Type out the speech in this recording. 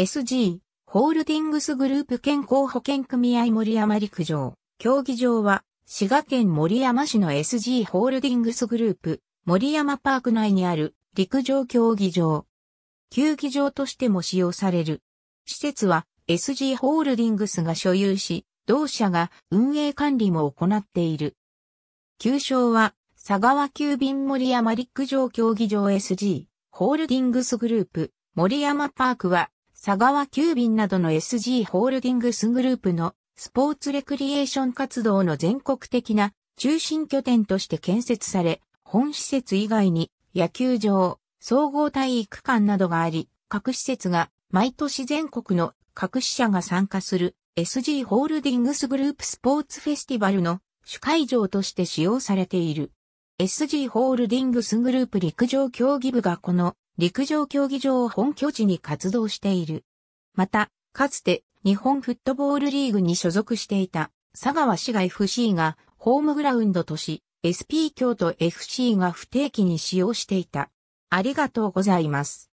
SG、ホールディングスグループ健康保険組合森山陸上。競技場は、滋賀県森山市の SG ホールディングスグループ、森山パーク内にある陸上競技場。球技場としても使用される。施設は SG ホールディングスが所有し、同社が運営管理も行っている。旧称は、佐川急便森山陸上競技場 SG、ホールディングスグループ、森山パークは、佐川急便などの SG ホールディングスグループのスポーツレクリエーション活動の全国的な中心拠点として建設され、本施設以外に野球場、総合体育館などがあり、各施設が毎年全国の各支社が参加する SG ホールディングスグループスポーツフェスティバルの主会場として使用されている。SG ホールディングスグループ陸上競技部がこの陸上競技場を本拠地に活動している。また、かつて日本フットボールリーグに所属していた佐川市が FC がホームグラウンドとし、SP 京都 FC が不定期に使用していた。ありがとうございます。